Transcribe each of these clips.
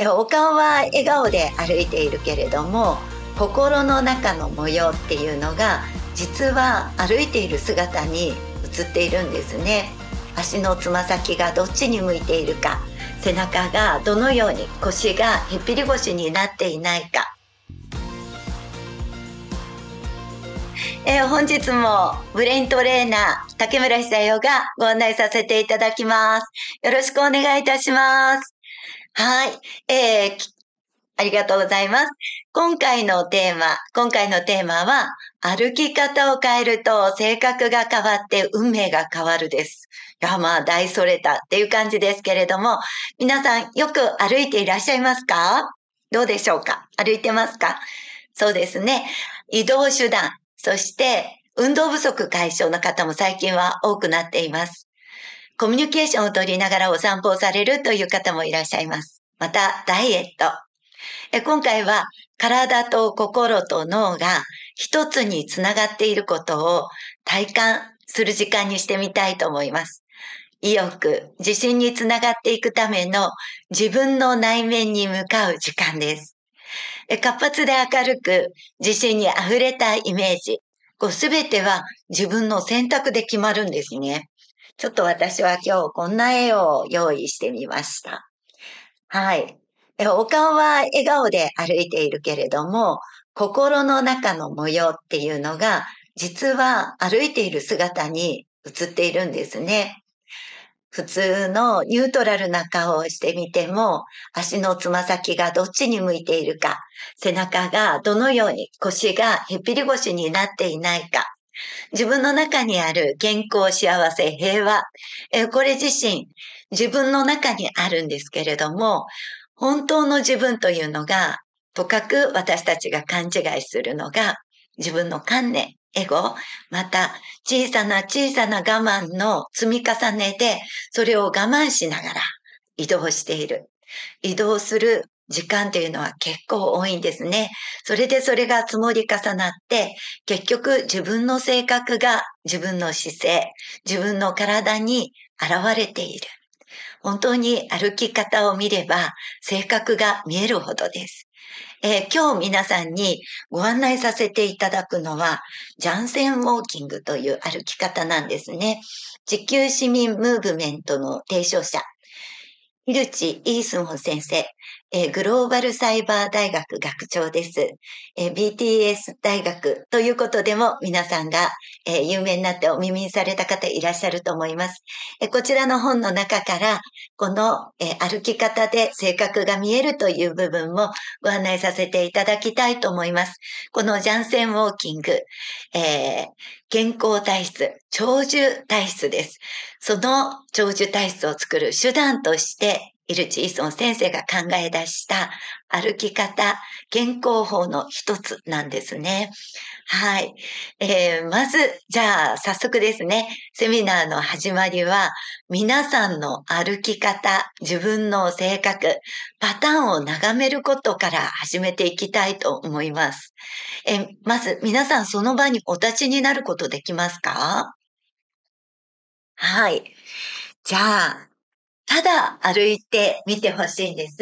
お顔は笑顔で歩いているけれども心の中の模様っていうのが実は歩いている姿に映っているんですね足のつま先がどっちに向いているか背中がどのように腰がへっぴり腰になっていないか、えー、本日もブレイントレーナー竹村久代がご案内させていただきますよろしくお願いいたしますはい。えー、ありがとうございます。今回のテーマ、今回のテーマは、歩き方を変えると性格が変わって運命が変わるです。いや、まあ、大それたっていう感じですけれども、皆さんよく歩いていらっしゃいますかどうでしょうか歩いてますかそうですね。移動手段、そして運動不足解消の方も最近は多くなっています。コミュニケーションを取りながらお散歩をされるという方もいらっしゃいます。また、ダイエット。え今回は体と心と脳が一つにつながっていることを体感する時間にしてみたいと思います。意欲、自信につながっていくための自分の内面に向かう時間です。活発で明るく自信に溢れたイメージ、すべては自分の選択で決まるんですね。ちょっと私は今日こんな絵を用意してみました。はい。お顔は笑顔で歩いているけれども、心の中の模様っていうのが、実は歩いている姿に映っているんですね。普通のニュートラルな顔をしてみても、足のつま先がどっちに向いているか、背中がどのように腰がへっぴり腰になっていないか、自分の中にある健康、幸せ、平和、えこれ自身、自分の中にあるんですけれども、本当の自分というのが、とかく私たちが勘違いするのが、自分の観念、エゴ、また小さな小さな我慢の積み重ねで、それを我慢しながら移動している。移動する時間というのは結構多いんですね。それでそれが積もり重なって、結局自分の性格が自分の姿勢、自分の体に現れている。本当に歩き方を見れば性格が見えるほどです。えー、今日皆さんにご案内させていただくのは、ジャンセンウォーキングという歩き方なんですね。地球市民ムーブメントの提唱者、井口イースモン先生、えグローバルサイバー大学学長です、え BTS 大学ということでも皆さんが、え有名になってお耳にされた方いらっしゃると思います。えこちらの本の中から、この、え歩き方で性格が見えるという部分もご案内させていただきたいと思います。このジャンセンウォーキング、えー、健康体質、長寿体質です。その長寿体質を作る手段として、イルチーソン先生が考え出した歩き方、健康法の一つなんですね。はい。えー、まず、じゃあ、早速ですね。セミナーの始まりは、皆さんの歩き方、自分の性格、パターンを眺めることから始めていきたいと思います。えー、まず、皆さんその場にお立ちになることできますかはい。じゃあ、ただ歩いてみてほしいんです。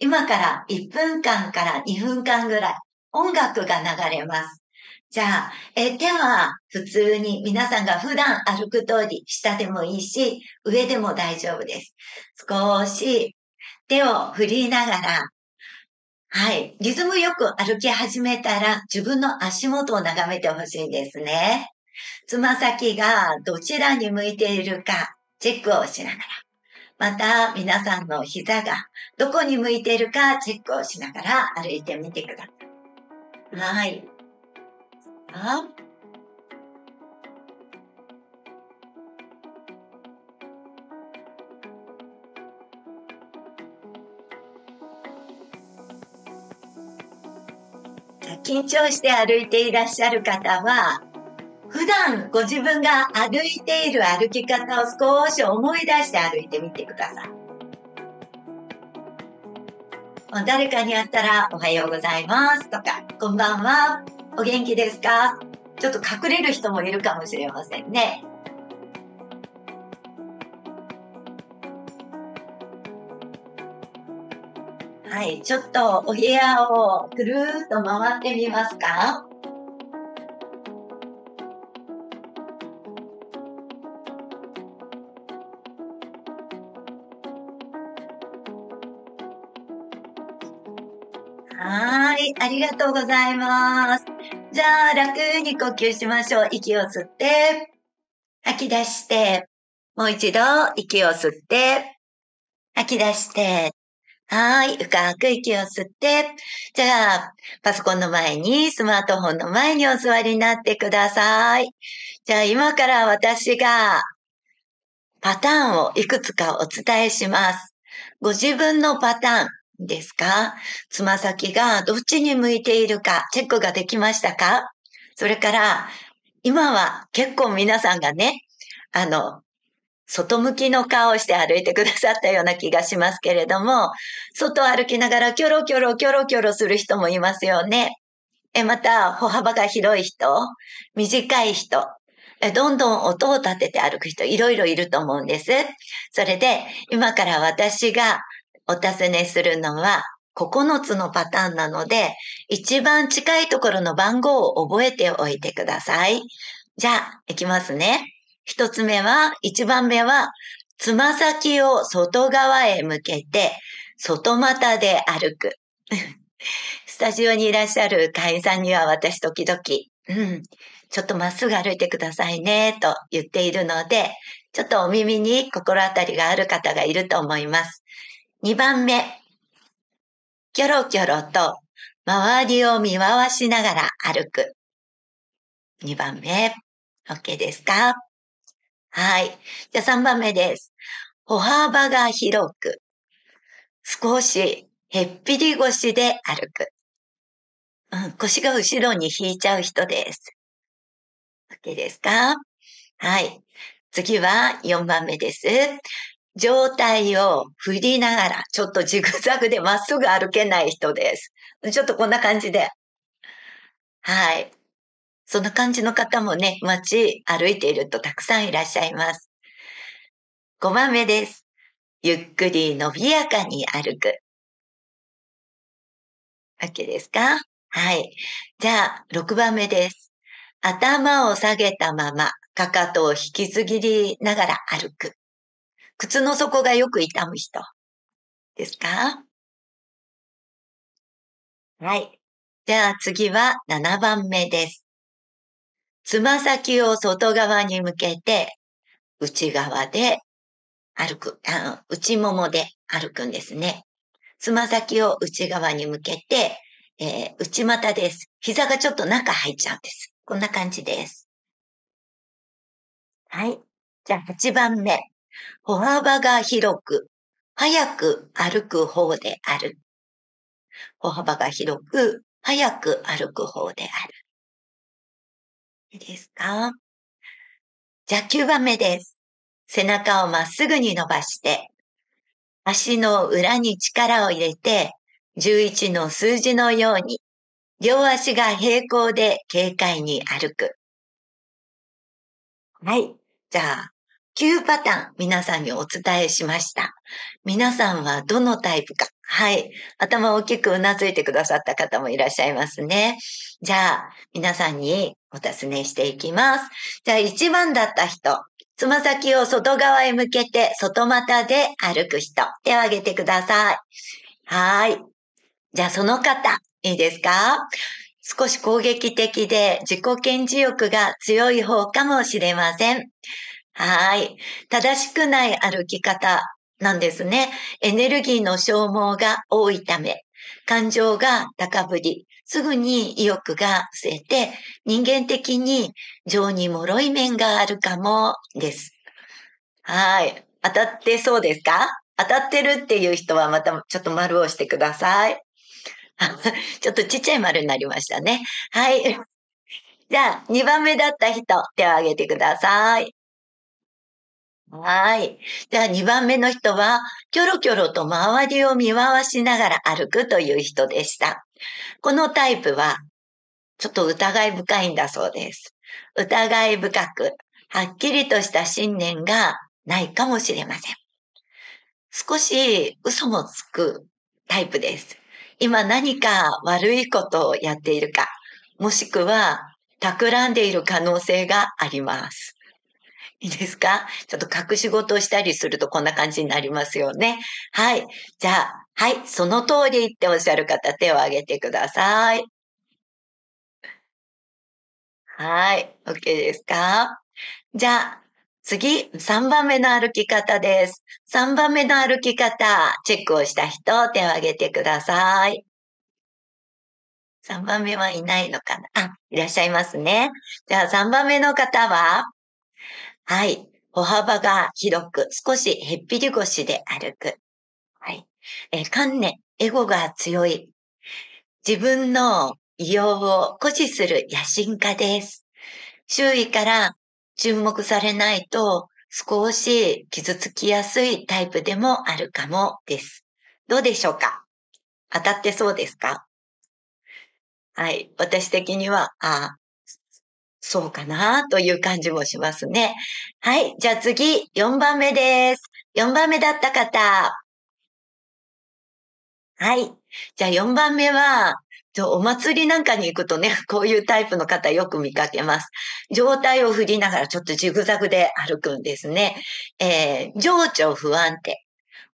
今から1分間から2分間ぐらい音楽が流れます。じゃあ、え手は普通に皆さんが普段歩く通り下でもいいし、上でも大丈夫です。少し手を振りながら、はい、リズムよく歩き始めたら自分の足元を眺めてほしいんですね。つま先がどちらに向いているかチェックをしながら。また皆さんの膝がどこに向いているかチェックをしながら歩いてみてください。はい。あ緊張して歩いていらっしゃる方は、普段ご自分が歩いている歩き方を少し思い出して歩いてみてください。誰かに会ったらおはようございますとか、こんばんは、お元気ですかちょっと隠れる人もいるかもしれませんね。はい、ちょっとお部屋をくるーっと回ってみますかありがとうございます。じゃあ、楽に呼吸しましょう。息を吸って、吐き出して、もう一度息を吸って、吐き出して、はい。深く息を吸って。じゃあ、パソコンの前に、スマートフォンの前にお座りになってください。じゃあ、今から私がパターンをいくつかお伝えします。ご自分のパターン、ですかつま先がどっちに向いているかチェックができましたかそれから、今は結構皆さんがね、あの、外向きの顔をして歩いてくださったような気がしますけれども、外を歩きながらキョロキョロキョロキョロする人もいますよね。え、また、歩幅が広い人、短い人、え、どんどん音を立てて歩く人、いろいろいると思うんです。それで、今から私がお尋ねするのは9つのパターンなので、一番近いところの番号を覚えておいてください。じゃあ、いきますね。一つ目は、一番目は、つま先を外側へ向けて、外股で歩く。スタジオにいらっしゃる会員さんには私時々、うん、ちょっとまっすぐ歩いてくださいね、と言っているので、ちょっとお耳に心当たりがある方がいると思います。2番目、キョロキョロと周りを見回しながら歩く。2番目、OK ですかはい。じゃあ3番目です。歩幅が広く、少しへっぴり腰で歩く。うん、腰が後ろに引いちゃう人です。OK ですかはい。次は4番目です。状態を振りながら、ちょっとジグザグでまっすぐ歩けない人です。ちょっとこんな感じで。はい。その感じの方もね、街歩いているとたくさんいらっしゃいます。5番目です。ゆっくり伸びやかに歩く。OK ですかはい。じゃあ、6番目です。頭を下げたまま、かかとを引きずりながら歩く。靴の底がよく痛む人ですかはい。じゃあ次は7番目です。つま先を外側に向けて、内側で歩く、あ内ももで歩くんですね。つま先を内側に向けて、えー、内股です。膝がちょっと中入っちゃうんです。こんな感じです。はい。じゃあ8番目。歩幅が広く、早く歩く方である。歩幅が広く、早く歩く方である。いいですかじゃあ9番目です。背中をまっすぐに伸ばして、足の裏に力を入れて、11の数字のように、両足が平行で軽快に歩く。はい。じゃあ、9パターン皆さんにお伝えしました。皆さんはどのタイプか。はい。頭を大きくうなずいてくださった方もいらっしゃいますね。じゃあ、皆さんにお尋ねしていきます。じゃあ、1番だった人。つま先を外側へ向けて、外股で歩く人。手を挙げてください。はい。じゃあ、その方、いいですか少し攻撃的で自己顕示欲が強い方かもしれません。はい。正しくない歩き方なんですね。エネルギーの消耗が多いため、感情が高ぶり、すぐに意欲が据えて、人間的に情に脆い面があるかもです。はい。当たってそうですか当たってるっていう人はまたちょっと丸をしてください。ちょっとちっちゃい丸になりましたね。はい。じゃあ、2番目だった人、手を挙げてください。はい。じゃあ2番目の人は、キョロキョロと周りを見回しながら歩くという人でした。このタイプは、ちょっと疑い深いんだそうです。疑い深く、はっきりとした信念がないかもしれません。少し嘘もつくタイプです。今何か悪いことをやっているか、もしくは企んでいる可能性があります。いいですかちょっと隠し事をしたりするとこんな感じになりますよね。はい。じゃあ、はい。その通りっておっしゃる方、手を挙げてください。はい。OK ですかじゃあ、次、3番目の歩き方です。3番目の歩き方、チェックをした人、手を挙げてください。3番目はいないのかなあ、いらっしゃいますね。じゃあ3番目の方は、はい。歩幅が広く、少しへっぴり腰で歩く。はい。え観念、エゴが強い。自分の異様を誇示する野心家です。周囲から注目されないと少し傷つきやすいタイプでもあるかもです。どうでしょうか当たってそうですかはい。私的には、あそうかなという感じもしますね。はい。じゃあ次、4番目です。4番目だった方。はい。じゃあ4番目は、お祭りなんかに行くとね、こういうタイプの方よく見かけます。状態を振りながらちょっとジグザグで歩くんですね。えー、情緒不安定。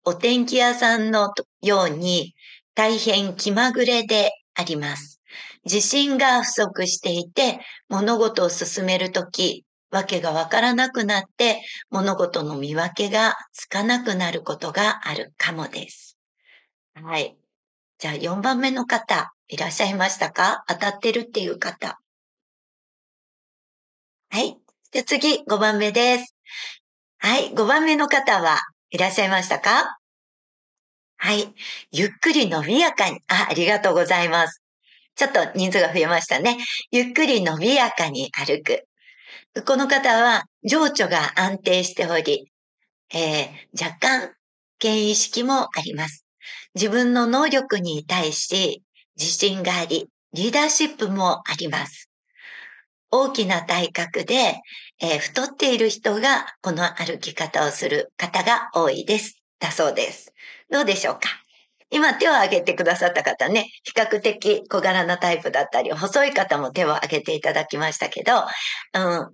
お天気屋さんのように大変気まぐれであります。自信が不足していて、物事を進めるとき、わけがわからなくなって、物事の見分けがつかなくなることがあるかもです。はい。じゃあ4番目の方、いらっしゃいましたか当たってるっていう方。はい。じゃあ次、5番目です。はい。5番目の方はいらっしゃいましたかはい。ゆっくり伸びやかに。あ、ありがとうございます。ちょっと人数が増えましたね。ゆっくり伸びやかに歩く。この方は情緒が安定しており、えー、若干、権威意識もあります。自分の能力に対し自信があり、リーダーシップもあります。大きな体格で、えー、太っている人がこの歩き方をする方が多いです。だそうです。どうでしょうか今手を挙げてくださった方ね、比較的小柄なタイプだったり、細い方も手を挙げていただきましたけど、うん、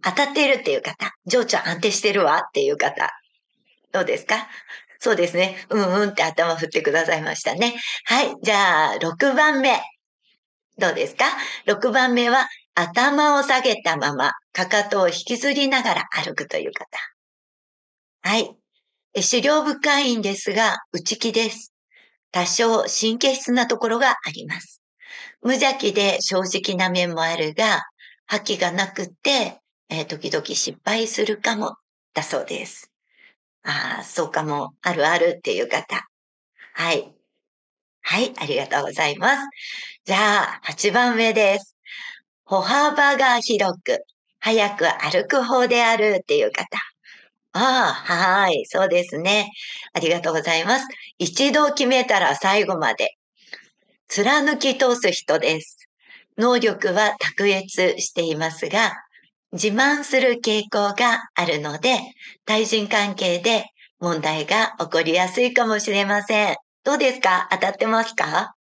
当たっているっていう方、情緒安定してるわっていう方、どうですかそうですね。うんうんって頭振ってくださいましたね。はい。じゃあ、6番目。どうですか ?6 番目は、頭を下げたまま、かかとを引きずりながら歩くという方。はい。資料部会員ですが、内気です。多少神経質なところがあります。無邪気で正直な面もあるが、覇気がなくて、えー、時々失敗するかも、だそうです。ああ、そうかも、あるあるっていう方。はい。はい、ありがとうございます。じゃあ、8番目です。歩幅が広く、早く歩く方であるっていう方。ああ、はい、そうですね。ありがとうございます。一度決めたら最後まで。貫き通す人です。能力は卓越していますが、自慢する傾向があるので、対人関係で問題が起こりやすいかもしれません。どうですか当たってますか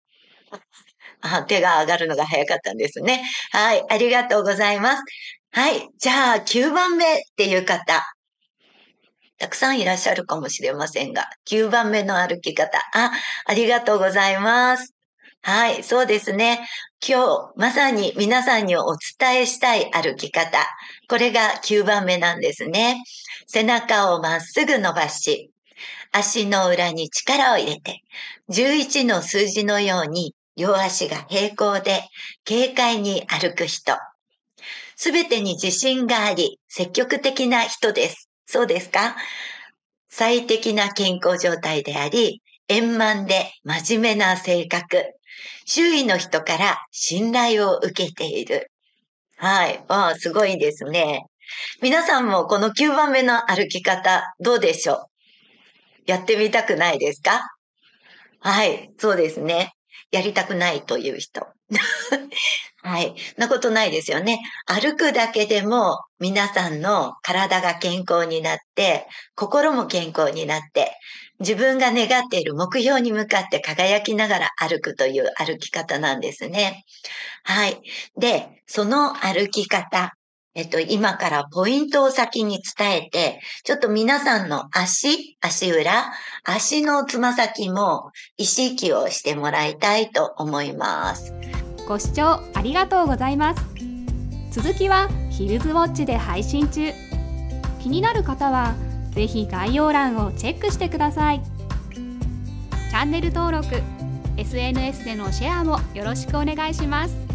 あ手が上がるのが早かったんですね。はい、ありがとうございます。はい、じゃあ9番目っていう方。たくさんいらっしゃるかもしれませんが、9番目の歩き方。あ、ありがとうございます。はい、そうですね。今日、まさに皆さんにお伝えしたい歩き方。これが9番目なんですね。背中をまっすぐ伸ばし、足の裏に力を入れて、11の数字のように両足が平行で軽快に歩く人。すべてに自信があり、積極的な人です。そうですか最適な健康状態であり、円満で真面目な性格。周囲の人から信頼を受けている。はい。あすごいですね。皆さんもこの9番目の歩き方、どうでしょうやってみたくないですかはい。そうですね。やりたくないという人。はい。なことないですよね。歩くだけでも皆さんの体が健康になって、心も健康になって、自分が願っている目標に向かって輝きながら歩くという歩き方なんですね。はい。で、その歩き方、えっと、今からポイントを先に伝えて、ちょっと皆さんの足、足裏、足のつま先も意識をしてもらいたいと思います。ご視聴ありがとうございます続きはヒルズウォッチで配信中気になる方は是非概要欄をチェックしてくださいチャンネル登録 SNS でのシェアもよろしくお願いします